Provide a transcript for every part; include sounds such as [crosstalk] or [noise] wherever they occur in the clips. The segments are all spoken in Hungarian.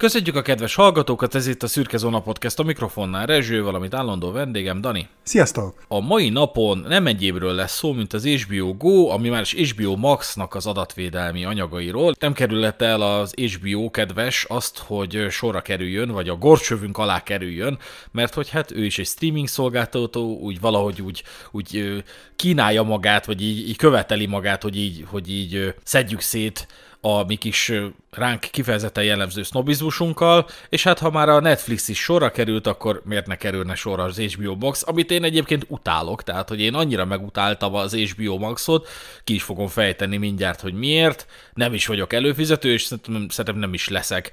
Köszönjük a kedves hallgatókat, ez itt a Szürke Zóna Podcast a mikrofonnál Rezső, valamint állandó vendégem Dani. Sziasztok! A mai napon nem egyébről lesz szó, mint az HBO Go, ami már is HBO Max-nak az adatvédelmi anyagairól. Nem kerülhet el az HBO kedves azt, hogy sorra kerüljön, vagy a gorcsövünk alá kerüljön, mert hogy hát ő is egy streaming szolgáltató, úgy valahogy úgy, úgy kínálja magát, vagy így, így követeli magát, hogy így, hogy így szedjük szét a mi kis ránk kifejezetten jellemző sznobizmusunkkal, és hát ha már a Netflix is sorra került, akkor miért ne kerülne sorra az HBO Max, amit én egyébként utálok, tehát hogy én annyira megutáltam az HBO Maxot, ki is fogom fejteni mindjárt, hogy miért, nem is vagyok előfizető, és szerintem nem is leszek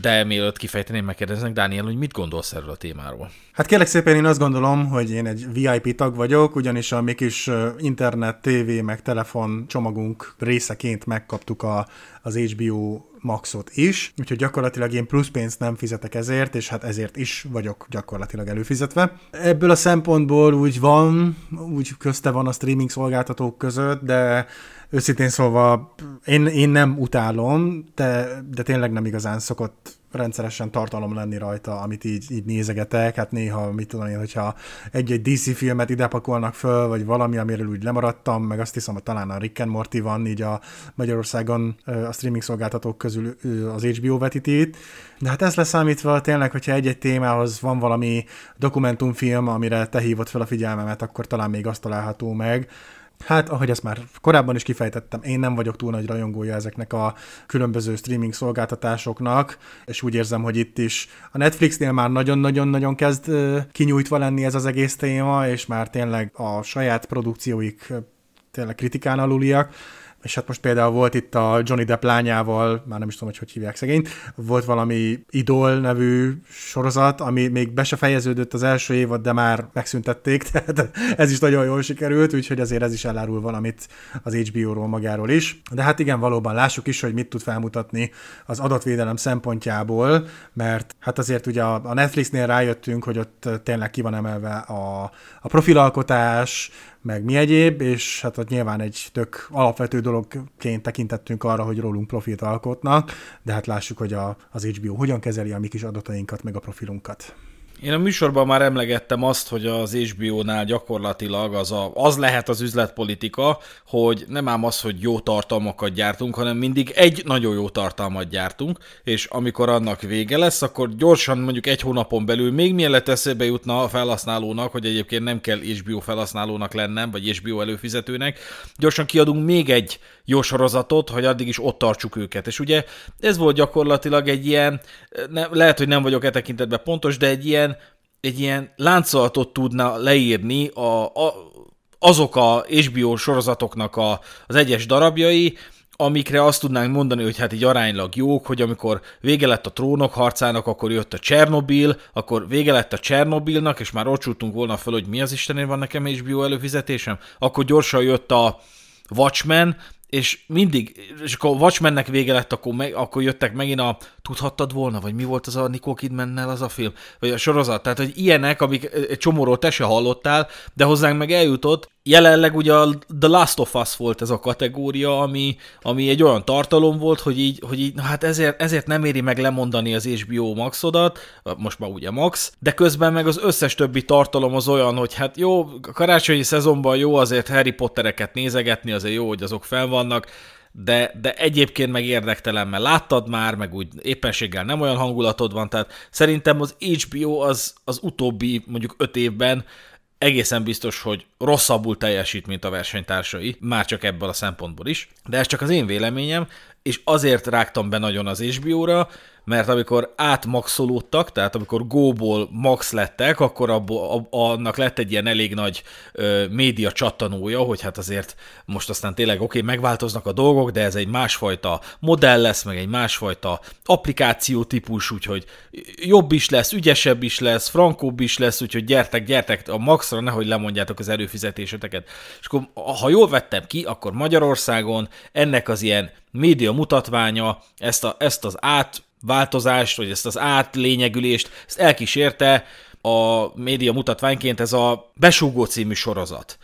de mielőtt kifejteném, megkérdeznek Dániel, hogy mit gondolsz erről a témáról? Hát kérlek szépen én azt gondolom, hogy én egy VIP tag vagyok, ugyanis a mi kis internet, TV, meg telefon csomagunk részeként megkaptuk a, az HBO maxot is, úgyhogy gyakorlatilag én plusz pénzt nem fizetek ezért, és hát ezért is vagyok gyakorlatilag előfizetve. Ebből a szempontból úgy van, úgy közte van a streaming szolgáltatók között, de őszintén szólva én, én nem utálom, de, de tényleg nem igazán szokott rendszeresen tartalom lenni rajta, amit így, így nézegetek, hát néha, mit tudom én, hogyha egy-egy DC filmet ide pakolnak föl, vagy valami, amiről úgy lemaradtam, meg azt hiszem, hogy talán a Rick and Morty van így a Magyarországon a streaming szolgáltatók közül az HBO vetíti itt, de hát ezt leszámítva tényleg, hogyha egy-egy témához van valami dokumentumfilm, amire te hívod fel a figyelmemet, akkor talán még azt található meg, Hát, ahogy ezt már korábban is kifejtettem, én nem vagyok túl nagy rajongója ezeknek a különböző streaming szolgáltatásoknak, és úgy érzem, hogy itt is a Netflixnél már nagyon-nagyon-nagyon kezd kinyújtva lenni ez az egész téma, és már tényleg a saját produkcióik tényleg kritikán aluliak, és hát most például volt itt a Johnny Depp lányával, már nem is tudom, hogy hogy hívják szegényt, volt valami Idol nevű sorozat, ami még be se fejeződött az első évad, de már megszüntették, [laughs] tehát ez is nagyon jól sikerült, úgyhogy azért ez is elárul valamit az HBO-ról magáról is. De hát igen, valóban lássuk is, hogy mit tud felmutatni az adatvédelem szempontjából, mert hát azért ugye a Netflixnél rájöttünk, hogy ott tényleg ki van emelve a, a profilalkotás, meg mi egyéb, és hát ott nyilván egy tök alapvető dologként tekintettünk arra, hogy rólunk profilt alkotnak, de hát lássuk, hogy a, az HBO hogyan kezeli a mi kis adatainkat, meg a profilunkat. Én a műsorban már emlegettem azt, hogy az HBO-nál gyakorlatilag az, a, az lehet az üzletpolitika, hogy nem ám az, hogy jó tartalmakat gyártunk, hanem mindig egy nagyon jó tartalmat gyártunk, és amikor annak vége lesz, akkor gyorsan mondjuk egy hónapon belül, még mielőtt eszébe jutna a felhasználónak, hogy egyébként nem kell HBO felhasználónak lennem, vagy HBO előfizetőnek, gyorsan kiadunk még egy jó sorozatot, hogy addig is ott tartsuk őket. És ugye ez volt gyakorlatilag egy ilyen, ne, lehet, hogy nem vagyok e tekintetben pontos, de egy ilyen egy ilyen láncolatot tudna leírni a, a, azok a HBO sorozatoknak a, az egyes darabjai, amikre azt tudnánk mondani, hogy hát így aránylag jók, hogy amikor vége lett a trónok harcának, akkor jött a Csernobil, akkor vége lett a Csernobilnak, és már ott volna föl, hogy mi az Istenén van nekem HBO előfizetésem, akkor gyorsan jött a Watchmen, és mindig, és akkor a Watchmennek vége lett, akkor, meg, akkor jöttek megint a tudhattad volna, vagy mi volt az a Nicole kidman az a film, vagy a sorozat, tehát hogy ilyenek, amik egy csomóról te se hallottál, de hozzánk meg eljutott, jelenleg ugye a The Last of Us volt ez a kategória, ami, ami egy olyan tartalom volt, hogy így, hogy így hát ezért, ezért nem éri meg lemondani az HBO Maxodat, most már ugye Max, de közben meg az összes többi tartalom az olyan, hogy hát jó, a karácsonyi szezonban jó azért Harry Pottereket nézegetni, azért jó, hogy azok fenn vannak, de, de egyébként meg érdektelen, mert láttad már, meg úgy éppenséggel nem olyan hangulatod van, tehát szerintem az HBO az, az utóbbi mondjuk öt évben egészen biztos, hogy rosszabbul teljesít, mint a versenytársai, már csak ebből a szempontból is, de ez csak az én véleményem, és azért rágtam be nagyon az HBO-ra, mert amikor átmaxolódtak, tehát amikor góból max lettek, akkor abból, annak lett egy ilyen elég nagy ö, média csattanója, hogy hát azért most aztán tényleg oké, okay, megváltoznak a dolgok, de ez egy másfajta modell lesz, meg egy másfajta applikáció típus, úgyhogy jobb is lesz, ügyesebb is lesz, frankóbb is lesz, úgyhogy gyertek, gyertek a maxra, nehogy lemondjátok az előfizetéseteket. És akkor, ha jól vettem ki, akkor Magyarországon ennek az ilyen média mutatványa ezt, a, ezt az át változást, vagy ezt az átlényegülést, ezt elkísérte a média mutatványként ez a Besúgó című sorozat.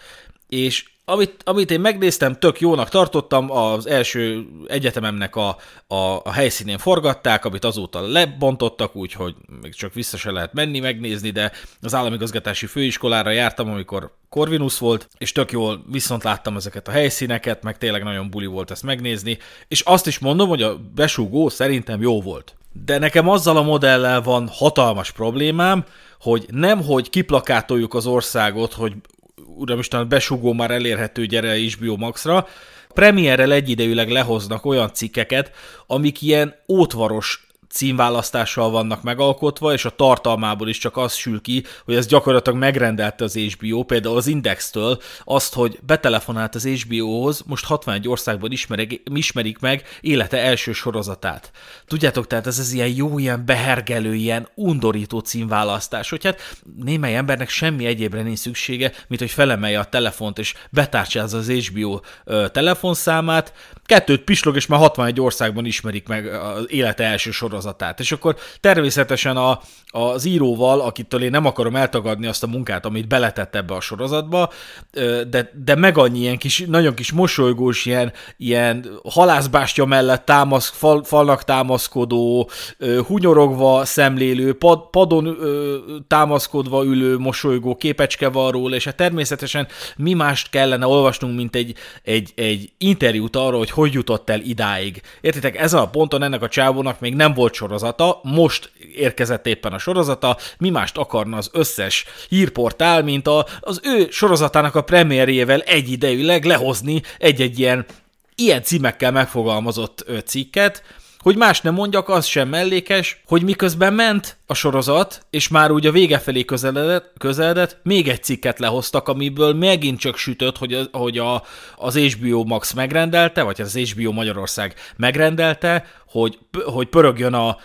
És amit, amit én megnéztem, tök jónak tartottam, az első egyetememnek a, a, a helyszínén forgatták, amit azóta lebontottak, úgyhogy még csak vissza se lehet menni megnézni, de az államigazgatási főiskolára jártam, amikor Corvinus volt, és tök jól viszont láttam ezeket a helyszíneket, meg tényleg nagyon buli volt ezt megnézni, és azt is mondom, hogy a besúgó szerintem jó volt. De nekem azzal a modellel van hatalmas problémám, hogy nem, hogy kiplakátoljuk az országot, hogy uramisten besugó már elérhető gyere HBO max premierrel egyidejűleg lehoznak olyan cikkeket, amik ilyen ótvaros címválasztással vannak megalkotva, és a tartalmából is csak az sül ki, hogy ez gyakorlatilag megrendelte az HBO, például az Indextől azt, hogy betelefonált az HBO-hoz, most 61 országban ismerik, ismerik meg élete első sorozatát. Tudjátok, tehát ez, az ilyen jó, ilyen behergelő, ilyen undorító címválasztás, hogy hát némely embernek semmi egyébre nincs szüksége, mint hogy felemelje a telefont és betárcsázza az HBO ö, telefonszámát, kettőt pislog, és már 61 országban ismerik meg az élete első sorozatát sorozatát. És akkor természetesen a, az íróval, akitől én nem akarom eltagadni azt a munkát, amit beletett ebbe a sorozatba, de, de meg annyi ilyen kis, nagyon kis mosolygós, ilyen, ilyen halászbástya mellett támasz, fal, falnak támaszkodó, hunyorogva szemlélő, pad, padon támaszkodva ülő, mosolygó képecske van róla, és hát természetesen mi mást kellene olvasnunk, mint egy, egy, egy interjút arról, hogy hogy jutott el idáig. Értitek, ezen a ponton ennek a csávónak még nem volt volt sorozata, most érkezett éppen a sorozata, mi mást akarna az összes hírportál, mint a, az ő sorozatának a premierjével egyidejűleg lehozni egy-egy ilyen ilyen címekkel megfogalmazott cikket, hogy más nem mondjak, az sem mellékes, hogy miközben ment a sorozat, és már úgy a vége felé közeledett, közeledett még egy cikket lehoztak, amiből megint csak sütött, hogy, az, hogy a, az HBO Max megrendelte, vagy az HBO Magyarország megrendelte, hogy, hogy pörögjön a,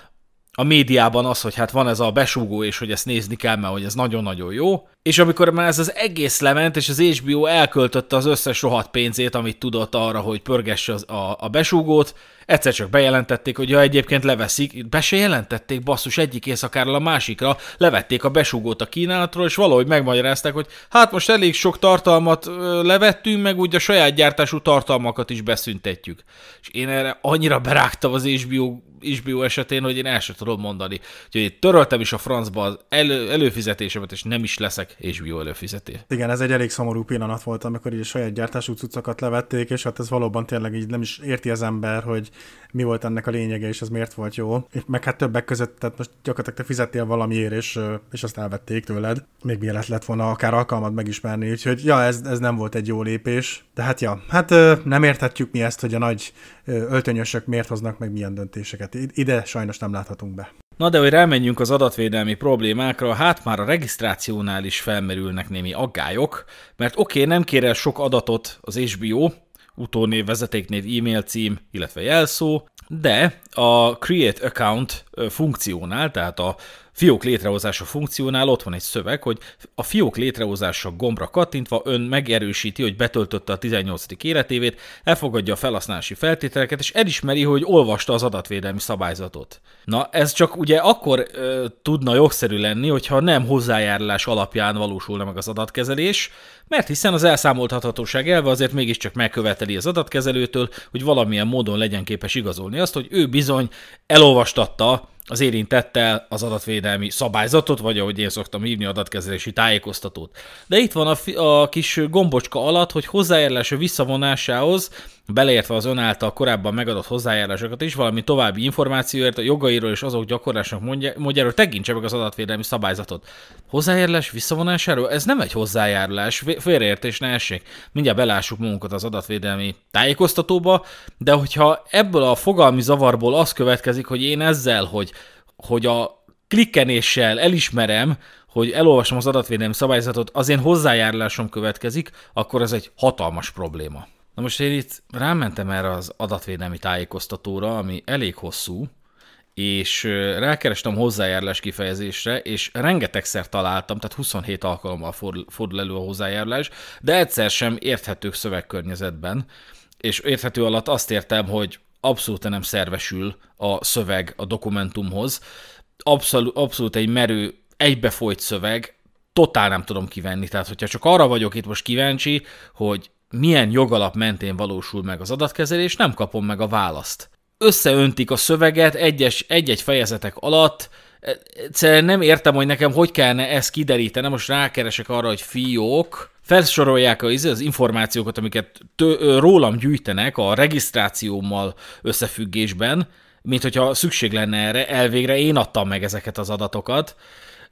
a médiában az, hogy hát van ez a besúgó, és hogy ezt nézni kell, mert hogy ez nagyon-nagyon jó. És amikor már ez az egész lement, és az HBO elköltötte az összes rohadt pénzét, amit tudott arra, hogy pörgesse az, a, a besúgót, egyszer csak bejelentették, hogy ja, egyébként leveszik, be se jelentették basszus egyik éjszakáról a másikra, levették a besúgót a kínálatról, és valahogy megmagyarázták, hogy hát most elég sok tartalmat levettünk, meg úgy a saját gyártású tartalmakat is beszüntetjük. És én erre annyira berágtam az HBO isbió esetén, hogy én el sem tudom mondani. Úgyhogy én töröltem is a francba az elő, előfizetésemet, és nem is leszek HBO előfizeté. Igen, ez egy elég szomorú pillanat volt, amikor így a saját gyártású cuccokat levették, és hát ez valóban tényleg így nem is érti az ember, hogy mi volt ennek a lényege, és ez miért volt jó. meg hát többek között, tehát most gyakorlatilag te fizettél valamiért, és, és azt elvették tőled. Még mielőtt lett volna akár alkalmad megismerni, úgyhogy ja, ez, ez nem volt egy jó lépés. De hát ja, hát nem érthetjük mi ezt, hogy a nagy öltönyösök miért hoznak meg milyen döntéseket ilyeneket. Ide sajnos nem láthatunk be. Na de, hogy rámenjünk az adatvédelmi problémákra, hát már a regisztrációnál is felmerülnek némi aggályok, mert oké, okay, nem kér el sok adatot az HBO, utónév, vezetéknév, e-mail cím, illetve jelszó, de a Create Account funkciónál, tehát a fiók létrehozása funkciónál ott van egy szöveg, hogy a fiók létrehozása gombra kattintva ön megerősíti, hogy betöltötte a 18. életévét, elfogadja a felhasználási feltételeket, és elismeri, hogy olvasta az adatvédelmi szabályzatot. Na, ez csak ugye akkor ö, tudna jogszerű lenni, hogyha nem hozzájárulás alapján valósulna meg az adatkezelés, mert hiszen az elszámoltathatóság elve azért mégiscsak megköveteli az adatkezelőtől, hogy valamilyen módon legyen képes igazolni azt, hogy ő bizony elolvastatta az érintettel az adatvédelmi szabályzatot, vagy ahogy én szoktam hívni, adatkezelési tájékoztatót. De itt van a, fi- a kis gombocska alatt, hogy hozzájárlása visszavonásához, beleértve az ön által korábban megadott hozzájárulásokat is, valami további információért a jogairól és azok gyakorlásának hogy tekintse meg az adatvédelmi szabályzatot. Hozzájárulás visszavonásáról? Ez nem egy hozzájárulás félreértés ne essék. Mindjárt belássuk magunkat az adatvédelmi tájékoztatóba, de hogyha ebből a fogalmi zavarból az következik, hogy én ezzel, hogy, hogy a klikkenéssel elismerem, hogy elolvasom az adatvédelmi szabályzatot, az én hozzájárulásom következik, akkor ez egy hatalmas probléma. Na most én itt rámentem erre az adatvédelmi tájékoztatóra, ami elég hosszú, és rákerestem hozzájárulás kifejezésre, és rengetegszer találtam, tehát 27 alkalommal fordul, fordul elő a hozzájárulás, de egyszer sem érthetők szövegkörnyezetben, és érthető alatt azt értem, hogy abszolút nem szervesül a szöveg a dokumentumhoz, abszolút, abszolút egy merő, egybefolyt szöveg, totál nem tudom kivenni, tehát hogyha csak arra vagyok itt most kíváncsi, hogy milyen jogalap mentén valósul meg az adatkezelés, nem kapom meg a választ összeöntik a szöveget egyes, egy-egy fejezetek alatt, egyszerűen nem értem, hogy nekem hogy kellene ezt kiderítenem, most rákeresek arra, hogy fiók, felsorolják az, az információkat, amiket tő, rólam gyűjtenek a regisztrációmmal összefüggésben, mint hogyha szükség lenne erre, elvégre én adtam meg ezeket az adatokat.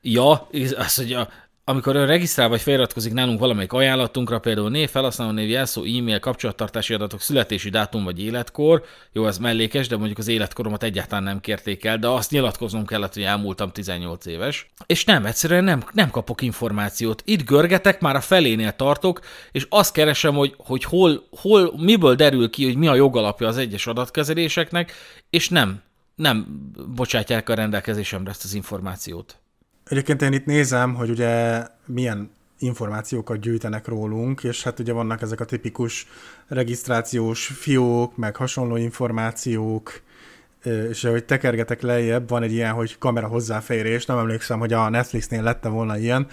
Ja, az, hogy a, amikor ön regisztrál vagy feliratkozik nálunk valamelyik ajánlatunkra, például név, felhasználó név, jelszó, e-mail, kapcsolattartási adatok, születési dátum vagy életkor, jó, ez mellékes, de mondjuk az életkoromat egyáltalán nem kérték el, de azt nyilatkoznom kellett, hogy elmúltam 18 éves, és nem, egyszerűen nem, nem kapok információt. Itt görgetek, már a felénél tartok, és azt keresem, hogy, hogy hol, hol, miből derül ki, hogy mi a jogalapja az egyes adatkezeléseknek, és nem, nem bocsátják a rendelkezésemre ezt az információt. Egyébként én itt nézem, hogy ugye milyen információkat gyűjtenek rólunk, és hát ugye vannak ezek a tipikus regisztrációs fiók, meg hasonló információk, és ahogy tekergetek lejjebb, van egy ilyen, hogy kamera hozzáférés, nem emlékszem, hogy a Netflixnél lette volna ilyen,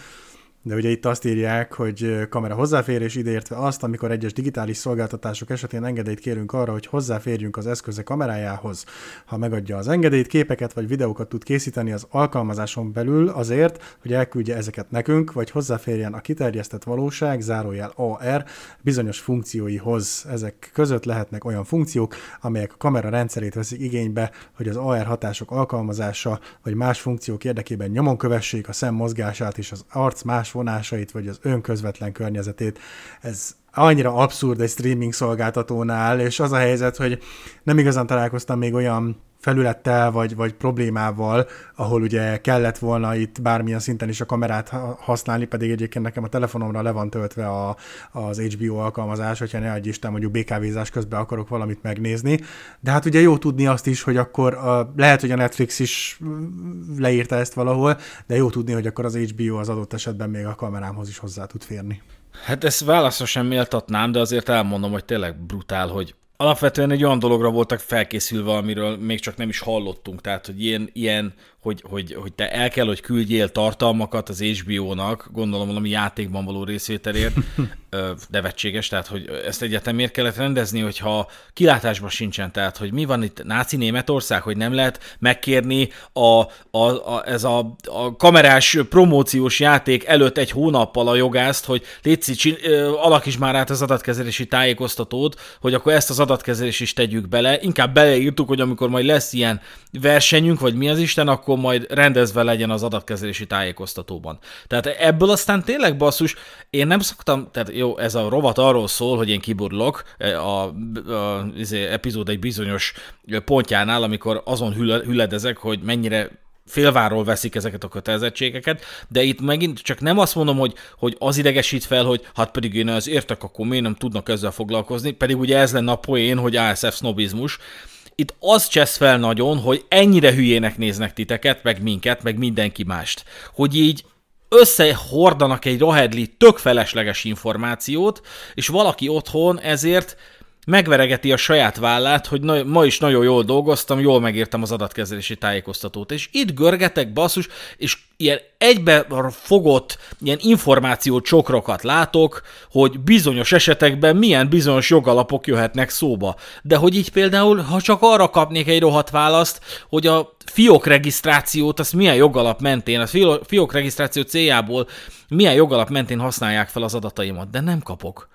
de ugye itt azt írják, hogy kamera hozzáférés ideértve azt, amikor egyes digitális szolgáltatások esetén engedélyt kérünk arra, hogy hozzáférjünk az eszköze kamerájához. Ha megadja az engedélyt, képeket vagy videókat tud készíteni az alkalmazáson belül azért, hogy elküldje ezeket nekünk, vagy hozzáférjen a kiterjesztett valóság, zárójel AR, bizonyos funkcióihoz. Ezek között lehetnek olyan funkciók, amelyek a kamera rendszerét veszik igénybe, hogy az AR hatások alkalmazása vagy más funkciók érdekében nyomon kövessék a szem mozgását és az arc más vonásait, vagy az önközvetlen környezetét. Ez annyira abszurd egy streaming szolgáltatónál, és az a helyzet, hogy nem igazán találkoztam még olyan felülettel vagy, vagy problémával, ahol ugye kellett volna itt bármilyen szinten is a kamerát használni, pedig egyébként nekem a telefonomra le van töltve a, az HBO alkalmazás, hogyha ne adj Isten, mondjuk BKV-zás közben akarok valamit megnézni. De hát ugye jó tudni azt is, hogy akkor a, lehet, hogy a Netflix is leírta ezt valahol, de jó tudni, hogy akkor az HBO az adott esetben még a kamerámhoz is hozzá tud férni. Hát ezt válaszra sem méltatnám, de azért elmondom, hogy tényleg brutál, hogy alapvetően egy olyan dologra voltak felkészülve, amiről még csak nem is hallottunk. Tehát, hogy ilyen, ilyen hogy, hogy, hogy te el kell, hogy küldjél tartalmakat az HBO-nak, gondolom valami játékban való részvételért, [laughs] nevetséges, tehát hogy ezt egyetem miért kellett rendezni, hogyha kilátásban sincsen, tehát hogy mi van itt náci Németország, hogy nem lehet megkérni a, a, a, ez a, a kamerás promóciós játék előtt egy hónappal a jogást, hogy létszi, alakíts már át az adatkezelési tájékoztatót, hogy akkor ezt az adatkezelést is tegyük bele, inkább beleírtuk, hogy amikor majd lesz ilyen versenyünk, vagy mi az Isten, akkor akkor majd rendezve legyen az adatkezelési tájékoztatóban. Tehát ebből aztán tényleg basszus, én nem szoktam, tehát jó, ez a rovat arról szól, hogy én kiburlok e, a, a, a izé, epizód egy bizonyos pontjánál, amikor azon hüledezek, hogy mennyire félváról veszik ezeket a kötelezettségeket, de itt megint csak nem azt mondom, hogy, hogy az idegesít fel, hogy hát pedig én az értek, akkor miért nem tudnak ezzel foglalkozni, pedig ugye ez lenne a poén, hogy ASF sznobizmus, itt az csesz fel nagyon, hogy ennyire hülyének néznek titeket, meg minket, meg mindenki mást. Hogy így összehordanak egy rohedli tök felesleges információt, és valaki otthon ezért megveregeti a saját vállát, hogy na, ma is nagyon jól dolgoztam, jól megértem az adatkezelési tájékoztatót. És itt görgetek, basszus, és ilyen egybe fogott ilyen információ csokrokat látok, hogy bizonyos esetekben milyen bizonyos jogalapok jöhetnek szóba. De hogy így például, ha csak arra kapnék egy rohadt választ, hogy a fiók regisztrációt, azt milyen jogalap mentén, a fiók regisztráció céljából milyen jogalap mentén használják fel az adataimat, de nem kapok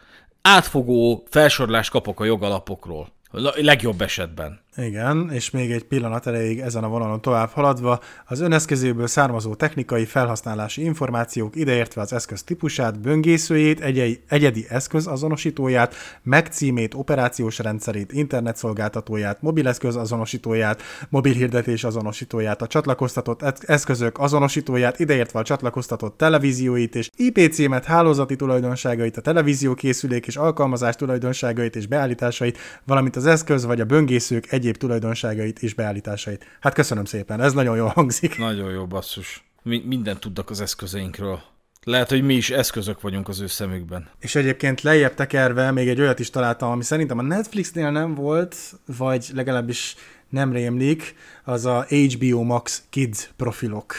átfogó felsorlást kapok a jogalapokról. Legjobb esetben. Igen, és még egy pillanat erejéig ezen a vonalon tovább haladva, az öneszkezőből származó technikai felhasználási információk ideértve az eszköz típusát, böngészőjét, egy egyedi eszköz azonosítóját, megcímét, operációs rendszerét, internetszolgáltatóját, mobileszköz azonosítóját, mobilhirdetés azonosítóját, a csatlakoztatott e- eszközök azonosítóját, ideértve a csatlakoztatott televízióit és IP címet, hálózati tulajdonságait, a televíziókészülék és alkalmazás tulajdonságait és beállításait, valamint az eszköz vagy a böngészők egy egyéb tulajdonságait és beállításait. Hát köszönöm szépen, ez nagyon jól hangzik. Nagyon jó basszus. Mi mindent tudnak az eszközeinkről. Lehet, hogy mi is eszközök vagyunk az ő szemükben. És egyébként lejjebb tekerve még egy olyat is találtam, ami szerintem a Netflixnél nem volt, vagy legalábbis nem rémlik, az a HBO Max Kids profilok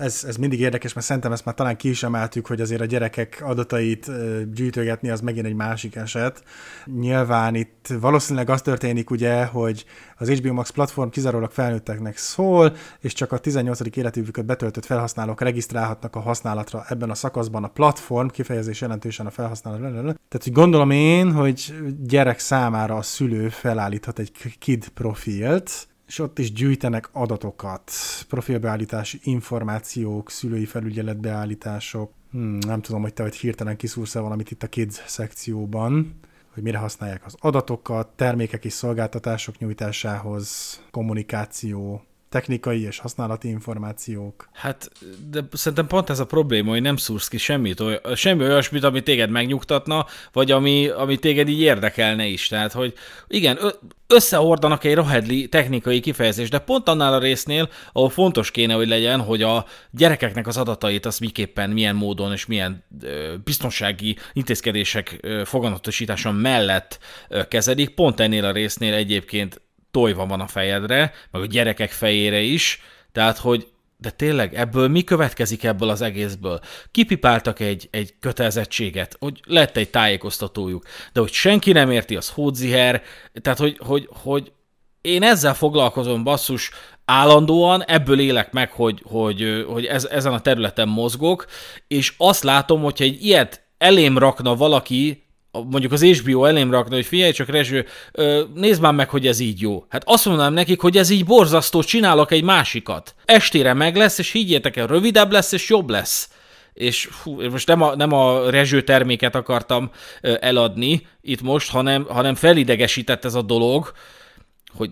ez, ez mindig érdekes, mert szerintem ezt már talán ki is emeltük, hogy azért a gyerekek adatait gyűjtögetni az megint egy másik eset. Nyilván itt valószínűleg az történik ugye, hogy az HBO Max platform kizárólag felnőtteknek szól, és csak a 18. életűvüket betöltött felhasználók regisztrálhatnak a használatra ebben a szakaszban a platform, kifejezés jelentősen a felhasználó. Tehát, hogy gondolom én, hogy gyerek számára a szülő felállíthat egy kid profilt, és ott is gyűjtenek adatokat, profilbeállítási információk, szülői felügyeletbeállítások. Hmm, nem tudom, hogy te hogy hirtelen kiszúrsz valamit itt a kids szekcióban, hogy mire használják az adatokat, termékek és szolgáltatások nyújtásához, kommunikáció, technikai és használati információk. Hát, de szerintem pont ez a probléma, hogy nem szúrsz ki semmit, oly, semmi olyasmit, ami téged megnyugtatna, vagy ami, ami téged így érdekelne is. Tehát, hogy igen, összeordanak egy rohedli technikai kifejezés, de pont annál a résznél, ahol fontos kéne, hogy legyen, hogy a gyerekeknek az adatait az miképpen, milyen módon és milyen ö, biztonsági intézkedések ö, foganatosítása mellett ö, kezelik, pont ennél a résznél egyébként tojva van a fejedre, meg a gyerekek fejére is, tehát hogy de tényleg ebből mi következik ebből az egészből? Kipipáltak egy, egy kötelezettséget, hogy lett egy tájékoztatójuk, de hogy senki nem érti, az hódziher, tehát hogy, hogy, hogy én ezzel foglalkozom basszus állandóan, ebből élek meg, hogy, hogy, hogy ez, ezen a területen mozgok, és azt látom, hogyha egy ilyet elém rakna valaki mondjuk az HBO elém rakna, hogy figyelj csak Rezső, nézd már meg, hogy ez így jó. Hát azt mondanám nekik, hogy ez így borzasztó, csinálok egy másikat. Estére meg lesz, és higgyétek el, rövidebb lesz, és jobb lesz és hú, most nem a, nem a rezső terméket akartam eladni itt most, hanem, hanem felidegesített ez a dolog, hogy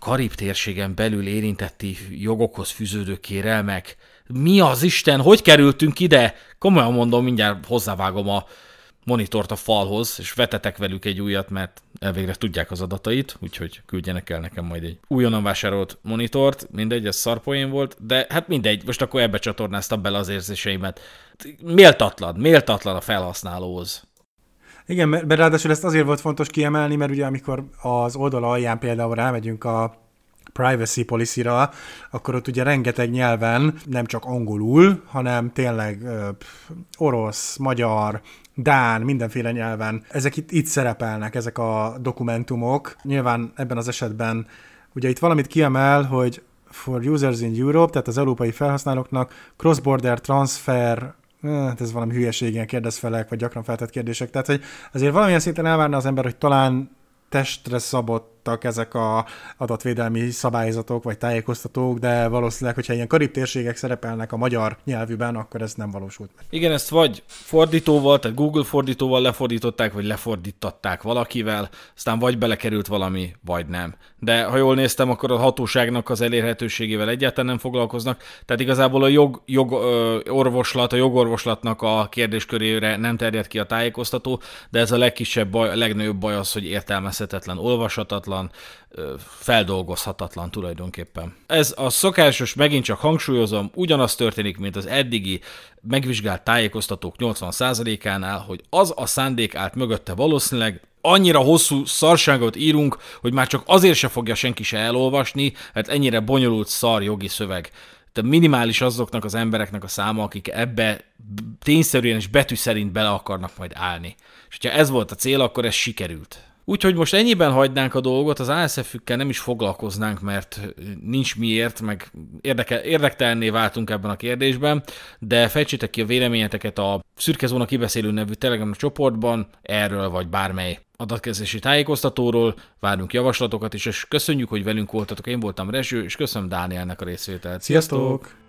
Karib térségen belül érintetti jogokhoz fűződő kérelmek. Mi az Isten, hogy kerültünk ide? Komolyan mondom, mindjárt hozzávágom a, monitort a falhoz, és vetetek velük egy újat, mert elvégre tudják az adatait, úgyhogy küldjenek el nekem majd egy újonnan vásárolt monitort, mindegy, ez szarpoén volt, de hát mindegy, most akkor ebbe csatornáztam bele az érzéseimet. Méltatlan, méltatlan a felhasználóhoz. Igen, mert ráadásul ezt azért volt fontos kiemelni, mert ugye amikor az oldal alján például rámegyünk a privacy policy-ra, akkor ott ugye rengeteg nyelven, nem csak angolul, hanem tényleg ö, orosz, magyar, dán, mindenféle nyelven. Ezek itt, itt szerepelnek, ezek a dokumentumok. Nyilván ebben az esetben ugye itt valamit kiemel, hogy for users in Europe, tehát az európai felhasználóknak cross-border transfer eh, hát ez valami hülyeség, ilyen kérdezfelek, vagy gyakran feltett kérdések. Tehát, hogy azért valamilyen szinten elvárna az ember, hogy talán testre szabott elfogadottak ezek a adatvédelmi szabályzatok vagy tájékoztatók, de valószínűleg, hogyha ilyen karib térségek szerepelnek a magyar nyelvűben, akkor ez nem valósult meg. Igen, ezt vagy fordítóval, tehát Google fordítóval lefordították, vagy lefordítatták valakivel, aztán vagy belekerült valami, vagy nem. De ha jól néztem, akkor a hatóságnak az elérhetőségével egyáltalán nem foglalkoznak, tehát igazából a jog, jog ö, orvoslat, a jogorvoslatnak a kérdéskörére nem terjed ki a tájékoztató, de ez a legkisebb baj, a legnagyobb baj az, hogy értelmezhetetlen, olvashatatlan, kiírhatatlan, feldolgozhatatlan tulajdonképpen. Ez a szokásos, megint csak hangsúlyozom, ugyanaz történik, mint az eddigi megvizsgált tájékoztatók 80%-ánál, hogy az a szándék állt mögötte valószínűleg, annyira hosszú szarságot írunk, hogy már csak azért se fogja senki se elolvasni, mert ennyire bonyolult szar jogi szöveg. Tehát minimális azoknak az embereknek a száma, akik ebbe tényszerűen és betű szerint bele akarnak majd állni. És ha ez volt a cél, akkor ez sikerült. Úgyhogy most ennyiben hagynánk a dolgot, az asf nem is foglalkoznánk, mert nincs miért, meg érdeke, érdektelenné váltunk ebben a kérdésben, de fejtsétek ki a véleményeteket a Szürke Kibeszélő nevű Telegram csoportban erről vagy bármely adatkezési tájékoztatóról, várunk javaslatokat is, és köszönjük, hogy velünk voltatok. Én voltam Rezső, és köszönöm Dánielnek a részvételt. Sziasztok! Sziasztok!